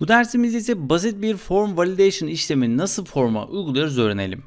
Bu dersimizde ise basit bir form validation işlemini nasıl forma uyguluyoruz öğrenelim.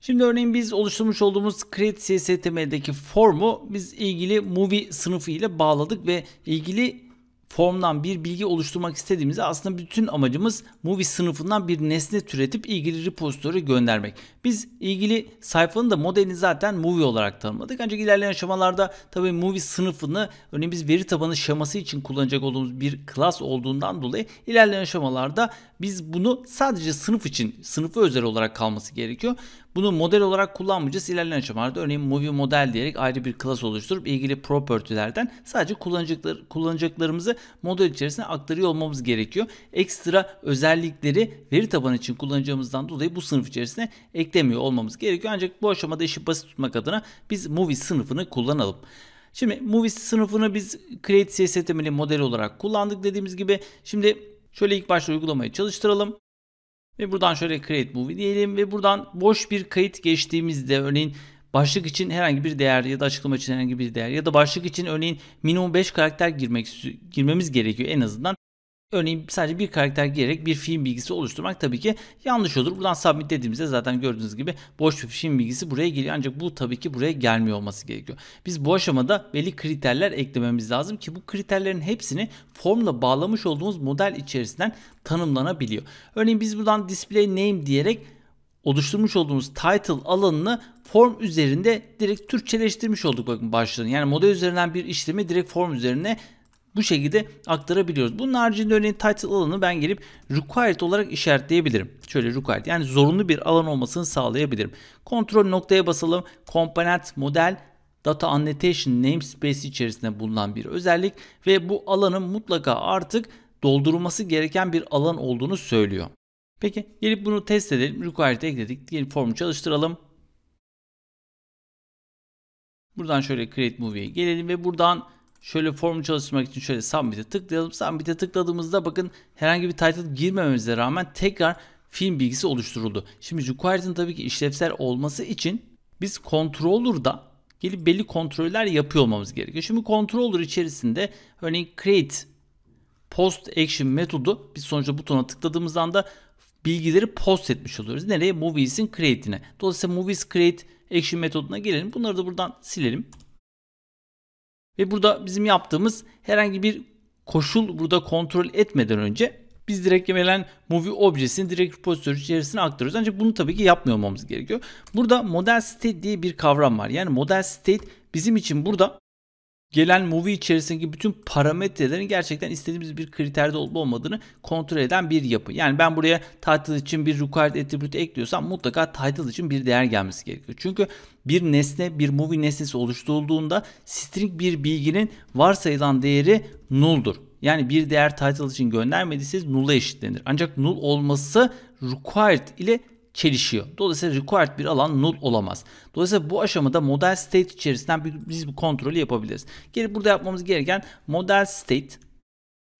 Şimdi örneğin biz oluşturmuş olduğumuz create cstm'deki formu biz ilgili movie sınıfı ile bağladık ve ilgili formdan bir bilgi oluşturmak istediğimizde aslında bütün amacımız movie sınıfından bir nesne türetip ilgili repository göndermek. Biz ilgili sayfanın da modelini zaten movie olarak tanımladık. Ancak ilerleyen aşamalarda tabii movie sınıfını örneğin biz veri tabanı şeması için kullanacak olduğumuz bir class olduğundan dolayı ilerleyen aşamalarda biz bunu sadece sınıf için sınıfı özel olarak kalması gerekiyor. Bunu model olarak kullanmayacağız. İlerleyen aşamalarda örneğin movie model diyerek ayrı bir class oluşturup ilgili property'lerden sadece kullanacaklar, kullanacaklarımızı model içerisine aktarıyor olmamız gerekiyor. Ekstra özellikleri veri tabanı için kullanacağımızdan dolayı bu sınıf içerisine eklemiyor olmamız gerekiyor. Ancak bu aşamada işi basit tutmak adına biz movie sınıfını kullanalım. Şimdi movie sınıfını biz create CSS temeli model olarak kullandık dediğimiz gibi. Şimdi şöyle ilk başta uygulamayı çalıştıralım. Ve buradan şöyle create movie diyelim ve buradan boş bir kayıt geçtiğimizde örneğin başlık için herhangi bir değer ya da açıklama için herhangi bir değer ya da başlık için örneğin minimum 5 karakter girmek girmemiz gerekiyor en azından. Örneğin sadece bir karakter girerek bir film bilgisi oluşturmak tabii ki yanlış olur. Buradan submit dediğimizde zaten gördüğünüz gibi boş bir film bilgisi buraya geliyor. Ancak bu tabii ki buraya gelmiyor olması gerekiyor. Biz bu aşamada belli kriterler eklememiz lazım ki bu kriterlerin hepsini formla bağlamış olduğumuz model içerisinden tanımlanabiliyor. Örneğin biz buradan display name diyerek oluşturmuş olduğumuz title alanını form üzerinde direkt Türkçeleştirmiş olduk bakın başlığını. Yani model üzerinden bir işlemi direkt form üzerine bu şekilde aktarabiliyoruz. Bunun haricinde örneğin title alanı ben gelip required olarak işaretleyebilirim. Şöyle required yani zorunlu bir alan olmasını sağlayabilirim. Kontrol noktaya basalım. Component, model, data annotation namespace içerisinde bulunan bir özellik ve bu alanın mutlaka artık doldurulması gereken bir alan olduğunu söylüyor. Peki gelip bunu test edelim. Required'e ekledik. Gelip formu çalıştıralım. Buradan şöyle create movie'ye gelelim ve buradan Şöyle formu çalıştırmak için şöyle submit'e tıklayalım. Submit'e tıkladığımızda bakın herhangi bir title girmememize rağmen tekrar film bilgisi oluşturuldu. Şimdi required'ın tabii ki işlevsel olması için biz controller'da gelip belli kontroller yapıyor olmamız gerekiyor. Şimdi controller içerisinde örneğin create post action metodu biz sonuçta butona tıkladığımız anda bilgileri post etmiş oluyoruz. Nereye? Movies'in create'ine. Dolayısıyla movies create action metoduna gelelim. Bunları da buradan silelim. Ve burada bizim yaptığımız herhangi bir koşul burada kontrol etmeden önce biz direkt gelen movie objesini direkt repository içerisine aktarıyoruz. Ancak bunu tabii ki yapmıyor olmamız gerekiyor. Burada model state diye bir kavram var. Yani model state bizim için burada gelen movie içerisindeki bütün parametrelerin gerçekten istediğimiz bir kriterde olup olmadığını kontrol eden bir yapı. Yani ben buraya title için bir required attribute ekliyorsam mutlaka title için bir değer gelmesi gerekiyor. Çünkü bir nesne bir movie nesnesi oluşturulduğunda string bir bilginin varsayılan değeri null'dur. Yani bir değer title için göndermediyseniz null'a eşitlenir. Ancak null olması required ile çelişiyor. Dolayısıyla required bir alan null olamaz. Dolayısıyla bu aşamada model state içerisinden biz bu kontrolü yapabiliriz. Geri burada yapmamız gereken model state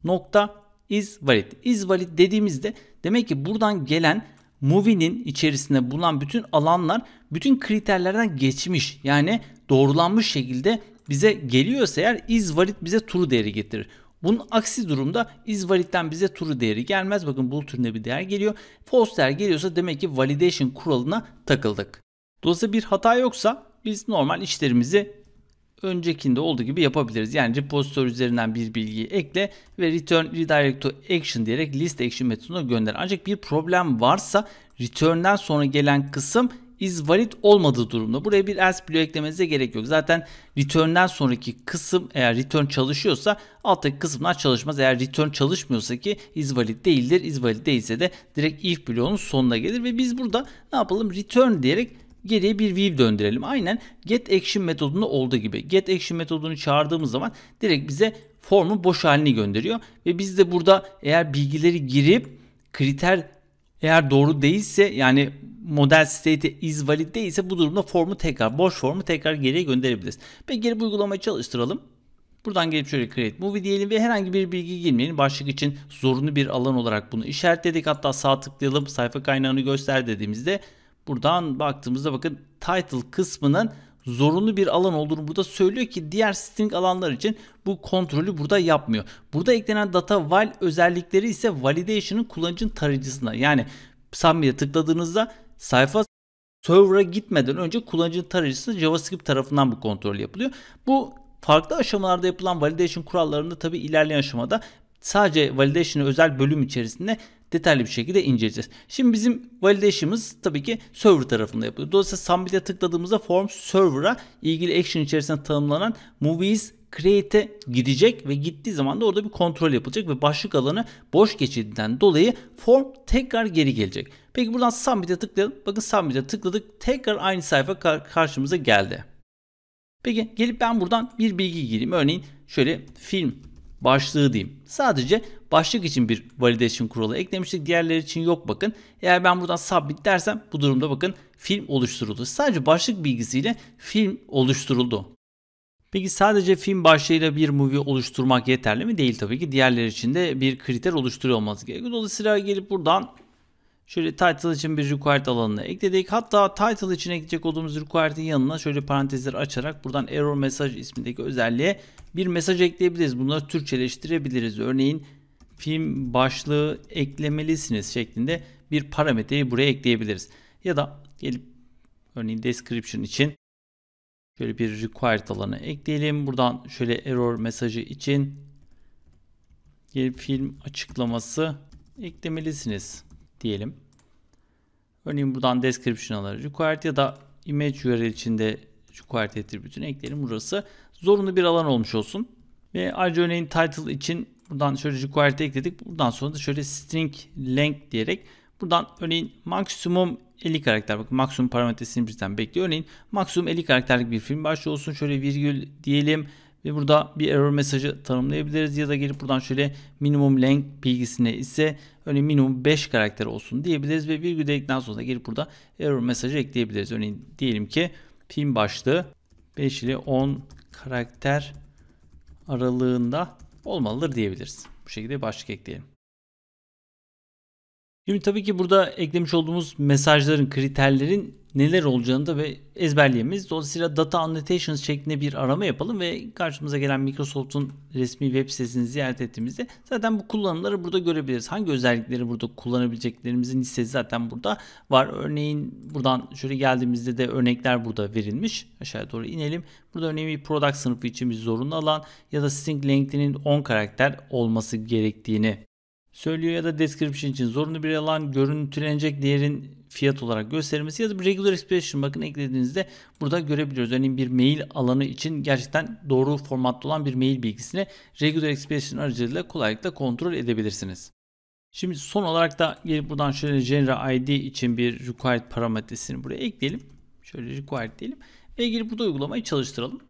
nokta is valid. Is valid dediğimizde demek ki buradan gelen movie'nin içerisinde bulunan bütün alanlar bütün kriterlerden geçmiş. Yani doğrulanmış şekilde bize geliyorsa eğer is valid bize true değeri getirir. Bunun aksi durumda isValid'den bize true değeri gelmez. Bakın bool türüne bir değer geliyor. False değer geliyorsa demek ki validation kuralına takıldık. Dolayısıyla bir hata yoksa biz normal işlerimizi öncekinde olduğu gibi yapabiliriz. Yani repositör üzerinden bir bilgiyi ekle ve return redirect to action diyerek list action metoduna gönder. Ancak bir problem varsa return'den sonra gelen kısım is valid olmadığı durumda buraya bir else bloğu eklemenize gerek yok. Zaten return'den sonraki kısım eğer return çalışıyorsa alttaki kısımlar çalışmaz. Eğer return çalışmıyorsa ki is valid değildir. Is valid değilse de direkt if bloğunun sonuna gelir ve biz burada ne yapalım return diyerek geriye bir view döndürelim. Aynen get action metodunda olduğu gibi. Get action metodunu çağırdığımız zaman direkt bize formun boş halini gönderiyor ve biz de burada eğer bilgileri girip kriter eğer doğru değilse yani model state is valid değilse bu durumda formu tekrar boş formu tekrar geriye gönderebiliriz. Peki geri bu uygulamayı çalıştıralım. Buradan gelip şöyle create movie diyelim ve herhangi bir bilgi girmeyelim. Başlık için zorunlu bir alan olarak bunu işaretledik. Hatta sağ tıklayalım sayfa kaynağını göster dediğimizde buradan baktığımızda bakın title kısmının zorunlu bir alan olduğunu burada söylüyor ki diğer string alanlar için bu kontrolü burada yapmıyor. Burada eklenen data val özellikleri ise validation'ın kullanıcının tarayıcısında yani submit'e tıkladığınızda sayfa server'a gitmeden önce kullanıcının tarayıcısına JavaScript tarafından bu kontrol yapılıyor. Bu farklı aşamalarda yapılan validation kurallarında tabi ilerleyen aşamada sadece validation'a özel bölüm içerisinde detaylı bir şekilde inceleyeceğiz. Şimdi bizim validation'ımız tabii ki server tarafında yapılıyor. Dolayısıyla submit'e tıkladığımızda form server'a ilgili action içerisinde tanımlanan movies create'e gidecek ve gittiği zaman da orada bir kontrol yapılacak ve başlık alanı boş geçildiğinden dolayı form tekrar geri gelecek. Peki buradan submit'e tıklayalım. Bakın submit'e tıkladık. Tekrar aynı sayfa karşımıza geldi. Peki gelip ben buradan bir bilgi gireyim. Örneğin şöyle film başlığı diyeyim. Sadece başlık için bir validation kuralı eklemiştik. Diğerleri için yok bakın. Eğer ben buradan submit dersem bu durumda bakın film oluşturuldu. Sadece başlık bilgisiyle film oluşturuldu. Peki sadece film başlığıyla bir movie oluşturmak yeterli mi? Değil tabii ki. Diğerleri için de bir kriter oluşturuyor olması gerekiyor. Dolayısıyla gelip buradan Şöyle title için bir required alanını ekledik. Hatta title için ekleyecek olduğumuz required'in yanına şöyle parantezler açarak buradan error message ismindeki özelliğe bir mesaj ekleyebiliriz. Bunları Türkçeleştirebiliriz. Örneğin film başlığı eklemelisiniz şeklinde bir parametreyi buraya ekleyebiliriz. Ya da gelip örneğin description için şöyle bir required alanı ekleyelim. Buradan şöyle error mesajı için gelip film açıklaması eklemelisiniz diyelim. Örneğin buradan description alır. Required ya da image URL içinde required attribute'ünü ekleyelim. Burası zorunlu bir alan olmuş olsun. Ve ayrıca örneğin title için buradan şöyle required ekledik. Buradan sonra da şöyle string length diyerek buradan örneğin maksimum 50 karakter bakın maksimum parametresini bizden bekliyor. Örneğin maksimum 50 karakterlik bir film başlığı olsun. Şöyle virgül diyelim ve burada bir error mesajı tanımlayabiliriz ya da gelip buradan şöyle minimum length bilgisine ise örneğin minimum 5 karakter olsun diyebiliriz ve virgül dedikten sonra gelip burada error mesajı ekleyebiliriz. Örneğin diyelim ki film başlığı 5 ile 10 karakter aralığında olmalıdır diyebiliriz. Bu şekilde başlık ekleyelim. Şimdi tabii ki burada eklemiş olduğumuz mesajların, kriterlerin neler olacağını da ve ezberleyemiz. Dolayısıyla data annotations şeklinde bir arama yapalım ve karşımıza gelen Microsoft'un resmi web sitesini ziyaret ettiğimizde zaten bu kullanımları burada görebiliriz. Hangi özellikleri burada kullanabileceklerimizin listesi zaten burada var. Örneğin buradan şöyle geldiğimizde de örnekler burada verilmiş. Aşağıya doğru inelim. Burada örneğin bir product sınıfı için bir zorunlu alan ya da string length'inin 10 karakter olması gerektiğini söylüyor ya da description için zorunlu bir alan görüntülenecek değerin fiyat olarak göstermesi ya da regular expression bakın eklediğinizde burada görebiliyoruz. Örneğin bir mail alanı için gerçekten doğru formatta olan bir mail bilgisini regular expression aracılığıyla kolaylıkla kontrol edebilirsiniz. Şimdi son olarak da gelip buradan şöyle genera id için bir required parametresini buraya ekleyelim. Şöyle required diyelim ve gelip burada uygulamayı çalıştıralım.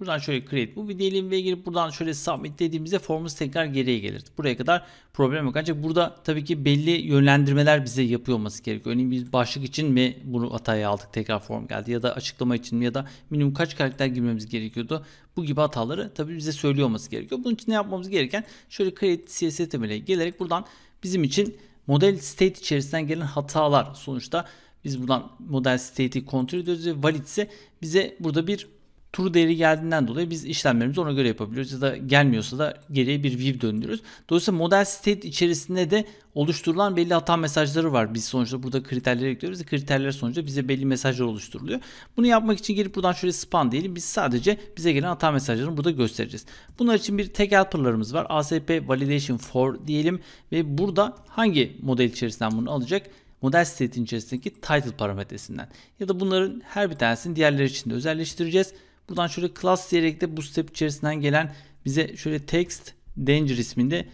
Buradan şöyle create bu diyelim ve girip buradan şöyle submit dediğimizde formumuz tekrar geriye gelir. Buraya kadar problem yok. Ancak burada tabii ki belli yönlendirmeler bize yapıyor olması gerekiyor. Örneğin biz başlık için mi bunu hataya aldık tekrar form geldi ya da açıklama için mi ya da minimum kaç karakter girmemiz gerekiyordu. Bu gibi hataları tabii bize söylüyor olması gerekiyor. Bunun için ne yapmamız gereken şöyle create CSS temele gelerek buradan bizim için model state içerisinden gelen hatalar sonuçta biz buradan model state'i kontrol ediyoruz ve valid ise bize burada bir True değeri geldiğinden dolayı biz işlemlerimizi ona göre yapabiliyoruz ya da gelmiyorsa da geriye bir view döndürüyoruz. Dolayısıyla model state içerisinde de oluşturulan belli hata mesajları var. Biz sonuçta burada kriterleri ekliyoruz ve kriterler sonucu bize belli mesajlar oluşturuluyor. Bunu yapmak için gelip buradan şöyle span diyelim. Biz sadece bize gelen hata mesajlarını burada göstereceğiz. Bunlar için bir tag helperlarımız var. ASP validation for diyelim ve burada hangi model içerisinden bunu alacak? model state'in içerisindeki title parametresinden ya da bunların her bir tanesini diğerleri için de özelleştireceğiz. Buradan şöyle class diyerek de bu step içerisinden gelen bize şöyle text danger isminde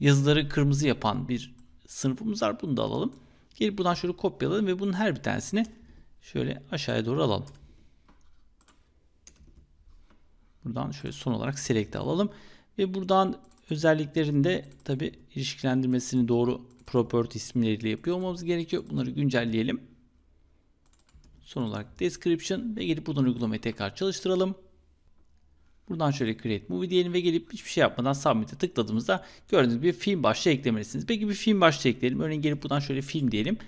yazıları kırmızı yapan bir sınıfımız var. Bunu da alalım. Gelip buradan şöyle kopyalayalım ve bunun her bir tanesini şöyle aşağıya doğru alalım. Buradan şöyle son olarak select alalım. Ve buradan özelliklerinde tabi ilişkilendirmesini doğru property isimleriyle yapıyor olmamız gerekiyor. Bunları güncelleyelim. Son olarak description ve gelip buradan uygulamayı tekrar çalıştıralım. Buradan şöyle create movie diyelim ve gelip hiçbir şey yapmadan submit'e tıkladığımızda gördüğünüz gibi film başlığı eklemelisiniz. Peki bir film başlığı ekleyelim. Örneğin gelip buradan şöyle film diyelim.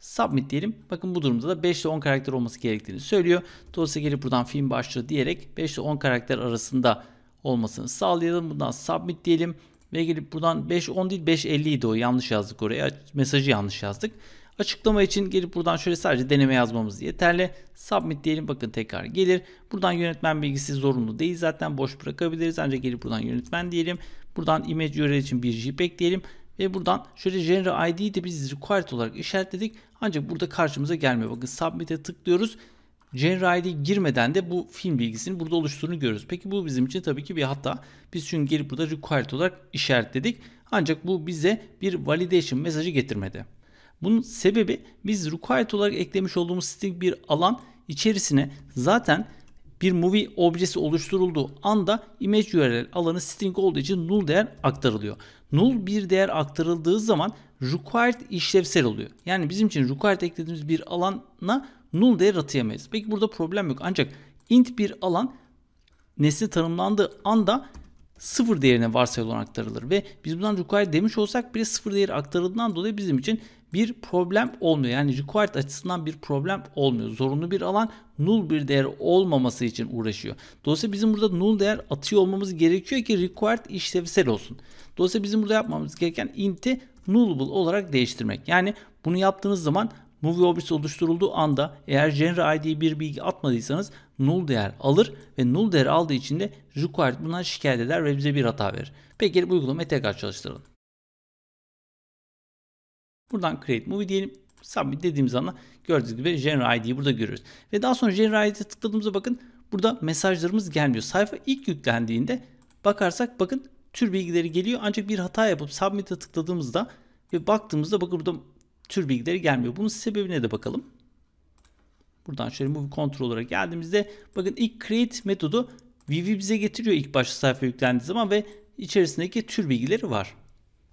Submit diyelim. Bakın bu durumda da 5 ile 10 karakter olması gerektiğini söylüyor. Dolayısıyla gelip buradan film başlığı diyerek 5 ile 10 karakter arasında olmasını sağlayalım. Buradan submit diyelim ve gelip buradan 5 10 değil 5 50 idi o yanlış yazdık oraya mesajı yanlış yazdık Açıklama için gelip buradan şöyle sadece deneme yazmamız yeterli. Submit diyelim bakın tekrar gelir. Buradan yönetmen bilgisi zorunlu değil zaten boş bırakabiliriz. Ancak gelip buradan yönetmen diyelim. Buradan image URL için bir JPEG diyelim. Ve buradan şöyle genre ID'yi de biz required olarak işaretledik. Ancak burada karşımıza gelmiyor. Bakın submit'e tıklıyoruz. Genre ID girmeden de bu film bilgisinin burada oluştuğunu görürüz. Peki bu bizim için tabii ki bir hata. Biz çünkü gelip burada required olarak işaretledik. Ancak bu bize bir validation mesajı getirmedi. Bunun sebebi biz required olarak eklemiş olduğumuz string bir alan içerisine zaten bir movie objesi oluşturulduğu anda image URL alanı string olduğu için null değer aktarılıyor. Null bir değer aktarıldığı zaman required işlevsel oluyor. Yani bizim için required eklediğimiz bir alana null değer atayamayız. Peki burada problem yok. Ancak int bir alan nesne tanımlandığı anda sıfır değerine varsayılan aktarılır ve biz bundan required demiş olsak bile sıfır değeri aktarıldığından dolayı bizim için bir problem olmuyor. Yani required açısından bir problem olmuyor. Zorunlu bir alan null bir değer olmaması için uğraşıyor. Dolayısıyla bizim burada null değer atıyor olmamız gerekiyor ki required işlevsel olsun. Dolayısıyla bizim burada yapmamız gereken int'i nullable olarak değiştirmek. Yani bunu yaptığınız zaman movie object oluşturulduğu anda eğer genre id'ye bir bilgi atmadıysanız null değer alır ve null değer aldığı için de required bundan şikayet eder ve bize bir hata verir. Peki bu uygulamayı tekrar çalıştıralım. Buradan create movie diyelim. Submit dediğimiz anda gördüğünüz gibi general ID'yi burada görüyoruz. Ve daha sonra general ID'ye tıkladığımızda bakın burada mesajlarımız gelmiyor. Sayfa ilk yüklendiğinde bakarsak bakın tür bilgileri geliyor. Ancak bir hata yapıp submit'e tıkladığımızda ve baktığımızda bakın burada tür bilgileri gelmiyor. Bunun sebebine de bakalım. Buradan şöyle movie controller'a geldiğimizde bakın ilk create metodu Vivi bize getiriyor ilk başta sayfa yüklendiği zaman ve içerisindeki tür bilgileri var.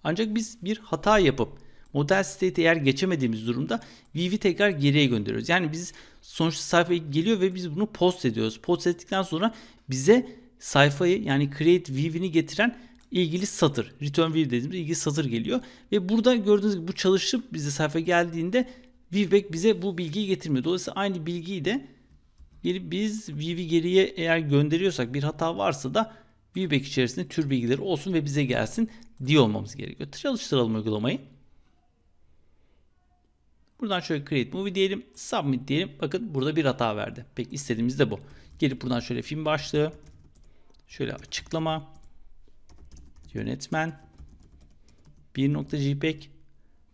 Ancak biz bir hata yapıp Model state'i eğer geçemediğimiz durumda viv'i tekrar geriye gönderiyoruz. Yani biz sonuçta sayfa geliyor ve biz bunu post ediyoruz. Post ettikten sonra bize sayfayı yani create viv'ini getiren ilgili satır. Return view dediğimiz ilgili satır geliyor. Ve burada gördüğünüz gibi bu çalışıp bize sayfa geldiğinde viewback bize bu bilgiyi getirmiyor. Dolayısıyla aynı bilgiyi de gelip biz view'i geriye eğer gönderiyorsak bir hata varsa da viewback içerisinde tür bilgileri olsun ve bize gelsin diye olmamız gerekiyor. Çalıştıralım uygulamayı. Buradan şöyle create movie diyelim. Submit diyelim. Bakın burada bir hata verdi. Peki istediğimiz de bu. Gelip buradan şöyle film başlığı. Şöyle açıklama. Yönetmen. 1.jpg.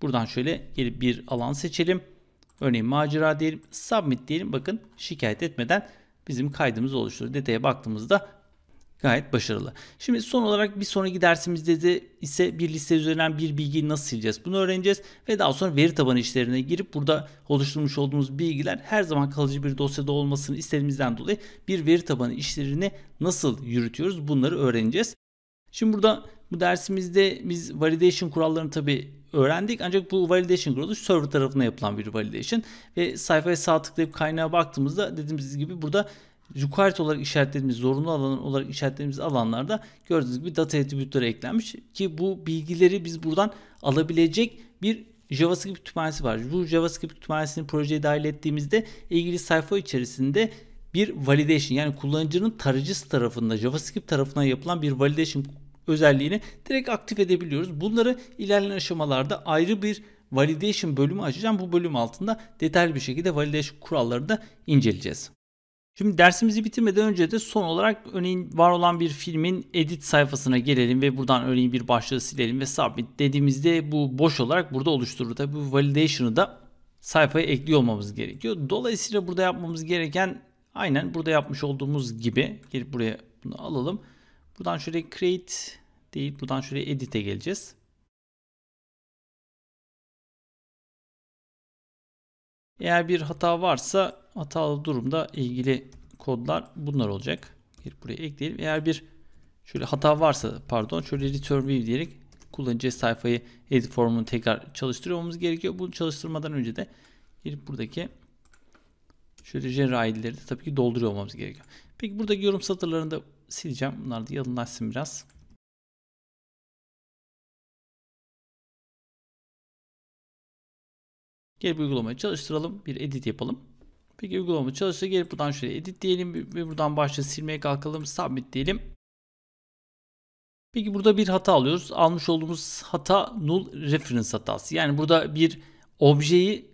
Buradan şöyle gelip bir alan seçelim. Örneğin macera diyelim. Submit diyelim. Bakın şikayet etmeden bizim kaydımız oluşturur. Detaya baktığımızda Gayet başarılı. Şimdi son olarak bir sonraki dersimizde de ise bir liste üzerinden bir bilgiyi nasıl sileceğiz bunu öğreneceğiz. Ve daha sonra veri tabanı işlerine girip burada oluşturmuş olduğumuz bilgiler her zaman kalıcı bir dosyada olmasını istediğimizden dolayı bir veri tabanı işlerini nasıl yürütüyoruz bunları öğreneceğiz. Şimdi burada bu dersimizde biz validation kurallarını tabi öğrendik. Ancak bu validation kuralı server tarafına yapılan bir validation. Ve sayfaya sağ tıklayıp kaynağa baktığımızda dediğimiz gibi burada required olarak işaretlediğimiz, zorunlu alan olarak işaretlediğimiz alanlarda gördüğünüz gibi data attribute'ları eklenmiş ki bu bilgileri biz buradan alabilecek bir JavaScript kütüphanesi var. Bu JavaScript kütüphanesini projeye dahil ettiğimizde ilgili sayfa içerisinde bir validation yani kullanıcının tarayıcısı tarafında JavaScript tarafından yapılan bir validation özelliğini direkt aktif edebiliyoruz. Bunları ilerleyen aşamalarda ayrı bir validation bölümü açacağım. Bu bölüm altında detaylı bir şekilde validation kurallarını da inceleyeceğiz. Şimdi dersimizi bitirmeden önce de son olarak örneğin var olan bir filmin edit sayfasına gelelim ve buradan örneğin bir başlığı silelim ve sabit dediğimizde bu boş olarak burada oluşturur. Tabi bu validation'ı da sayfaya ekliyor olmamız gerekiyor. Dolayısıyla burada yapmamız gereken aynen burada yapmış olduğumuz gibi gelip buraya bunu alalım. Buradan şöyle create değil buradan şöyle edit'e geleceğiz. Eğer bir hata varsa hatalı durumda ilgili kodlar bunlar olacak. Bir buraya ekleyelim. Eğer bir şöyle hata varsa pardon şöyle return view diyerek kullanıcı sayfayı edit formunu tekrar çalıştırmamız gerekiyor. Bunu çalıştırmadan önce de gelip buradaki şöyle genre ID'leri de tabii ki dolduruyor olmamız gerekiyor. Peki buradaki yorum satırlarını da sileceğim. Bunlar da yalınlaşsın biraz. Gelip uygulamayı çalıştıralım. Bir edit yapalım. Peki uygulama çalıştı. Gelip buradan şöyle edit diyelim ve buradan başta silmeye kalkalım. Submit diyelim. Peki burada bir hata alıyoruz. Almış olduğumuz hata null reference hatası. Yani burada bir objeyi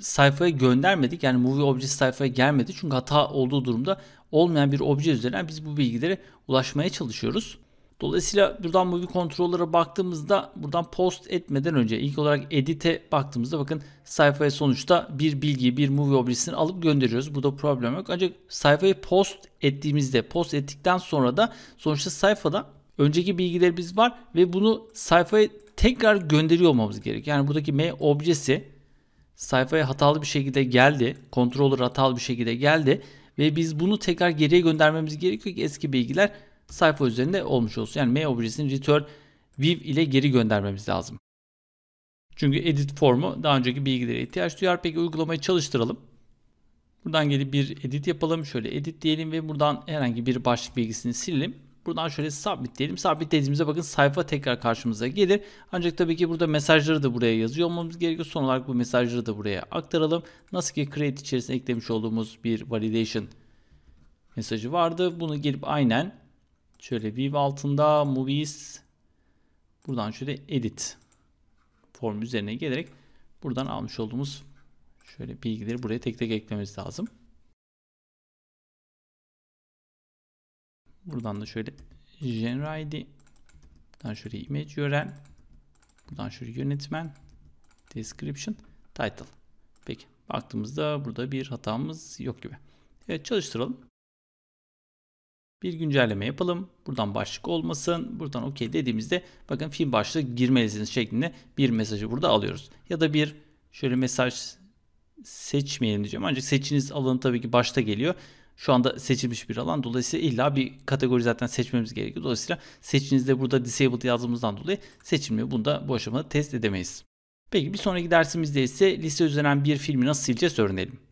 sayfaya göndermedik. Yani movie objesi sayfaya gelmedi. Çünkü hata olduğu durumda olmayan bir obje üzerinden biz bu bilgilere ulaşmaya çalışıyoruz. Dolayısıyla buradan Movie Controller'a baktığımızda buradan post etmeden önce ilk olarak edit'e baktığımızda bakın sayfaya sonuçta bir bilgi, bir movie objesini alıp gönderiyoruz. Burada problem yok. Ancak sayfayı post ettiğimizde post ettikten sonra da sonuçta sayfada önceki bilgilerimiz var ve bunu sayfaya tekrar gönderiyor olmamız gerek. Yani buradaki M objesi sayfaya hatalı bir şekilde geldi. Controller hatalı bir şekilde geldi ve biz bunu tekrar geriye göndermemiz gerekiyor ki eski bilgiler sayfa üzerinde olmuş olsun. Yani mail objesini return view ile geri göndermemiz lazım. Çünkü edit formu daha önceki bilgilere ihtiyaç duyar. Peki uygulamayı çalıştıralım. Buradan gelip bir edit yapalım. Şöyle edit diyelim ve buradan herhangi bir başlık bilgisini silelim. Buradan şöyle submit diyelim. Submit dediğimizde bakın sayfa tekrar karşımıza gelir. Ancak tabii ki burada mesajları da buraya yazıyor olmamız gerekiyor. Son olarak bu mesajları da buraya aktaralım. Nasıl ki create içerisinde eklemiş olduğumuz bir validation mesajı vardı. Bunu gelip aynen Şöyle view altında movies buradan şöyle edit form üzerine gelerek buradan almış olduğumuz şöyle bilgileri buraya tek tek eklememiz lazım. Buradan da şöyle General, id buradan şöyle image URL buradan şöyle yönetmen description title. Peki baktığımızda burada bir hatamız yok gibi. Evet çalıştıralım. Bir güncelleme yapalım. Buradan başlık olmasın. Buradan OK dediğimizde bakın film başlığı girmelisiniz şeklinde bir mesajı burada alıyoruz. Ya da bir şöyle mesaj seçmeyelim diyeceğim. Ancak seçiniz alanı tabii ki başta geliyor. Şu anda seçilmiş bir alan. Dolayısıyla illa bir kategori zaten seçmemiz gerekiyor. Dolayısıyla seçinizde burada disabled yazdığımızdan dolayı seçilmiyor. Bunu da bu aşamada test edemeyiz. Peki bir sonraki dersimizde ise liste üzerinden bir filmi nasıl sileceğiz öğrenelim.